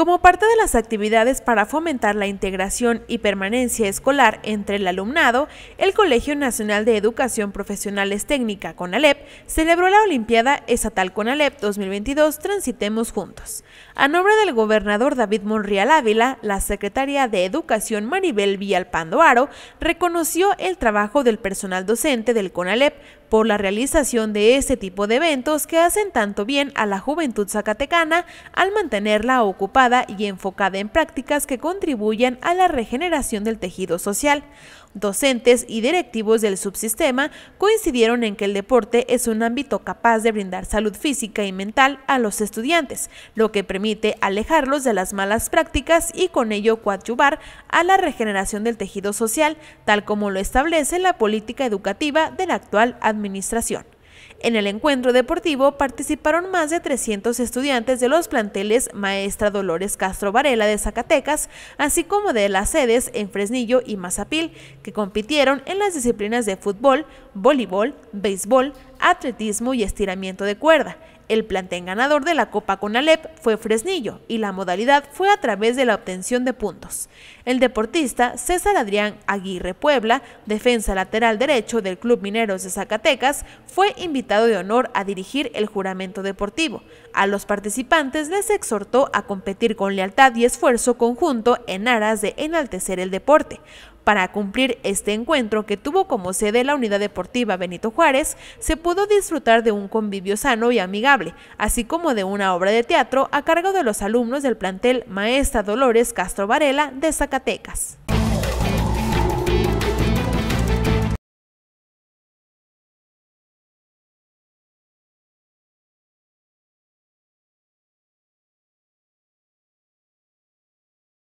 Como parte de las actividades para fomentar la integración y permanencia escolar entre el alumnado, el Colegio Nacional de Educación Profesionales Técnica CONALEP celebró la Olimpiada Estatal CONALEP 2022 Transitemos Juntos. A nombre del gobernador David Monreal Ávila, la secretaria de Educación Maribel Villalpando Aro reconoció el trabajo del personal docente del CONALEP por la realización de este tipo de eventos que hacen tanto bien a la juventud zacatecana al mantenerla ocupada y enfocada en prácticas que contribuyan a la regeneración del tejido social. Docentes y directivos del subsistema coincidieron en que el deporte es un ámbito capaz de brindar salud física y mental a los estudiantes, lo que permite alejarlos de las malas prácticas y con ello coadyuvar a la regeneración del tejido social, tal como lo establece la política educativa de la actual administración. En el encuentro deportivo participaron más de 300 estudiantes de los planteles Maestra Dolores Castro Varela de Zacatecas, así como de las sedes en Fresnillo y Mazapil, que compitieron en las disciplinas de fútbol, voleibol, béisbol, atletismo y estiramiento de cuerda. El plantel ganador de la Copa Conalep fue Fresnillo y la modalidad fue a través de la obtención de puntos. El deportista César Adrián Aguirre Puebla, defensa lateral derecho del Club Mineros de Zacatecas, fue invitado de honor a dirigir el juramento deportivo. A los participantes les exhortó a competir con lealtad y esfuerzo conjunto en aras de enaltecer el deporte. Para cumplir este encuentro, que tuvo como sede la Unidad Deportiva Benito Juárez, se pudo disfrutar de un convivio sano y amigable, así como de una obra de teatro a cargo de los alumnos del plantel Maestra Dolores Castro Varela de Zacatecas.